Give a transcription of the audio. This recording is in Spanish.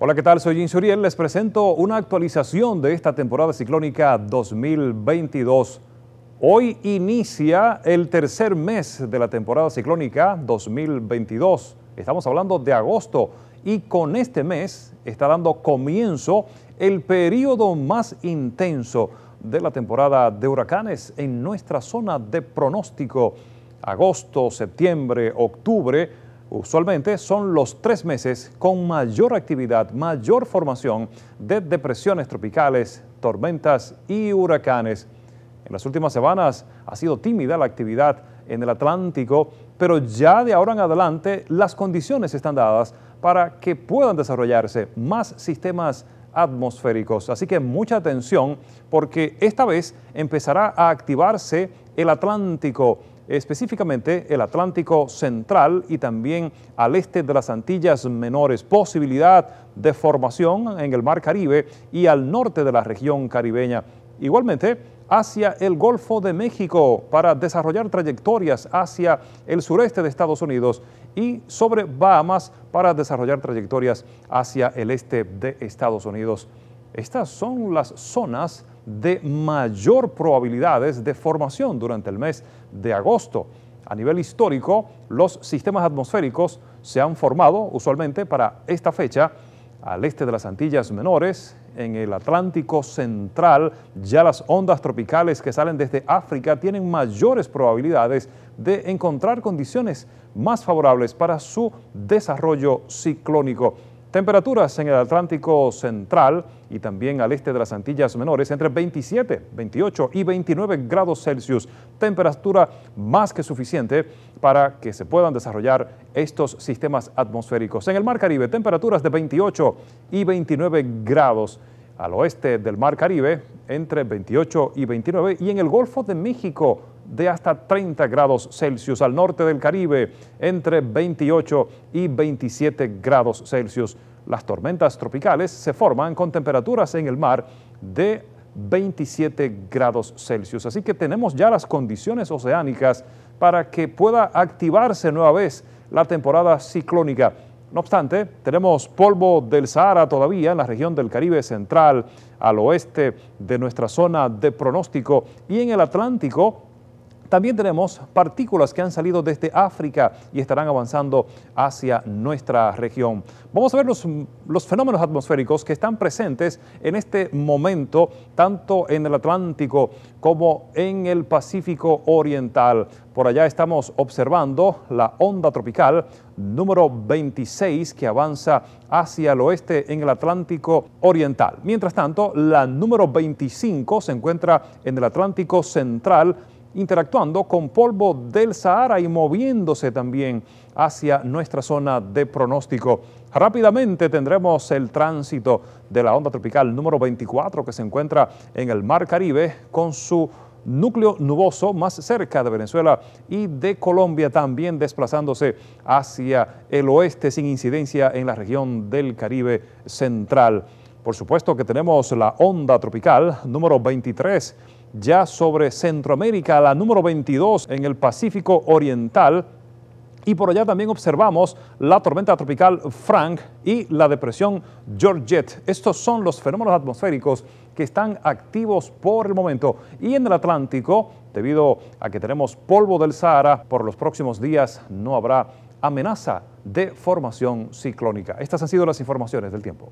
Hola, ¿qué tal? Soy Jim Suriel. Les presento una actualización de esta temporada ciclónica 2022. Hoy inicia el tercer mes de la temporada ciclónica 2022. Estamos hablando de agosto y con este mes está dando comienzo el periodo más intenso de la temporada de huracanes en nuestra zona de pronóstico. Agosto, septiembre, octubre Usualmente son los tres meses con mayor actividad, mayor formación de depresiones tropicales, tormentas y huracanes. En las últimas semanas ha sido tímida la actividad en el Atlántico, pero ya de ahora en adelante las condiciones están dadas para que puedan desarrollarse más sistemas atmosféricos. Así que mucha atención porque esta vez empezará a activarse el Atlántico específicamente el Atlántico Central y también al este de las Antillas Menores, posibilidad de formación en el Mar Caribe y al norte de la región caribeña. Igualmente, hacia el Golfo de México para desarrollar trayectorias hacia el sureste de Estados Unidos y sobre Bahamas para desarrollar trayectorias hacia el este de Estados Unidos. Estas son las zonas de mayor probabilidades de formación durante el mes de agosto. A nivel histórico, los sistemas atmosféricos se han formado usualmente para esta fecha al este de las Antillas Menores, en el Atlántico Central, ya las ondas tropicales que salen desde África tienen mayores probabilidades de encontrar condiciones más favorables para su desarrollo ciclónico. Temperaturas en el Atlántico Central y también al este de las Antillas Menores entre 27, 28 y 29 grados Celsius, temperatura más que suficiente para que se puedan desarrollar estos sistemas atmosféricos. En el Mar Caribe, temperaturas de 28 y 29 grados al oeste del Mar Caribe entre 28 y 29 y en el Golfo de México de hasta 30 grados Celsius al norte del Caribe, entre 28 y 27 grados Celsius. Las tormentas tropicales se forman con temperaturas en el mar de 27 grados Celsius. Así que tenemos ya las condiciones oceánicas para que pueda activarse nueva vez la temporada ciclónica. No obstante, tenemos polvo del Sahara todavía en la región del Caribe central, al oeste de nuestra zona de pronóstico y en el Atlántico también tenemos partículas que han salido desde África y estarán avanzando hacia nuestra región. Vamos a ver los, fenómenos atmosféricos que están presentes en este momento, tanto en el Atlántico como en el Pacífico Oriental. Por allá estamos observando la onda tropical número 26 que avanza hacia el oeste en el Atlántico Oriental. Mientras tanto, la número 25 se encuentra en el Atlántico Central, interactuando con polvo del Sahara y moviéndose también hacia nuestra zona de pronóstico. Rápidamente tendremos el tránsito de la onda tropical número 24 que se encuentra en el Mar Caribe con su núcleo nuboso más cerca de Venezuela y de Colombia, también desplazándose hacia el oeste sin incidencia en la región del Caribe central. Por supuesto que tenemos la onda tropical número 23, ya sobre Centroamérica, la número 22 en el Pacífico Oriental, y por allá también observamos la tormenta tropical Frank y la depresión Georgette. Estos son los fenómenos atmosféricos que están activos por el momento. Y en el Atlántico, debido a que tenemos polvo del Sahara, por los próximos días no habrá amenaza de formación ciclónica. Estas han sido las informaciones del tiempo.